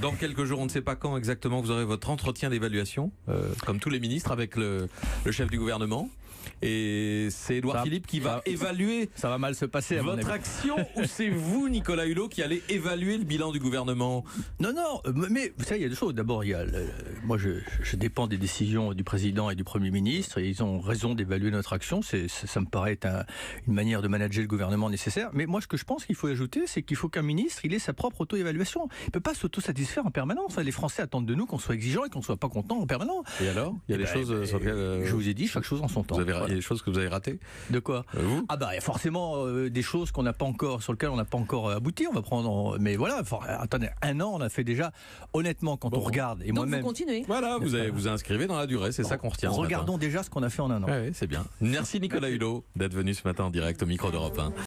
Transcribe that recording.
Dans quelques jours, on ne sait pas quand exactement, vous aurez votre entretien d'évaluation, euh, comme tous les ministres, avec le chef du gouvernement. Et c'est Edouard Philippe qui va, évaluer. Ça va mal se passer. À votre action ou c'est vous, Nicolas Hulot, qui allez évaluer le bilan du gouvernement Non, non. Euh, mais vous savez, il y a deux choses. D'abord, il y moi, je, je, dépends des décisions du président et du premier ministre. Et ils ont raison d'évaluer notre action. C'est, ça me paraît être une manière de manager le gouvernement nécessaire. Mais moi, ce que je pense qu'il faut ajouter, c'est qu'il faut qu'un ministre, il ait sa propre auto-évaluation. Il peut pas s'auto-satisfaire en permanence. Les Français attendent de nous qu'on soit exigeant et qu'on soit pas content en permanence. Et alors Il y a eh des ben, choses euh, eh, euh, je vous ai dit, chaque chose en son temps il y a des choses que vous avez ratées De quoi euh, vous Ah ben, il y a forcément euh, des choses qu'on n'a pas encore, sur lesquelles on n'a pas encore euh, abouti. On va prendre, mais voilà, attendez, un an, on a fait déjà. Honnêtement, quand on regarde et moi-même, continuez. Voilà, vous avez, vous inscrivez dans la durée, c'est ça qu'on retient. Regardons déjà ce qu'on a fait en un an. Oui, c'est bien. Merci Nicolas Hulot d'être venu ce matin en direct au micro d'Europe 1.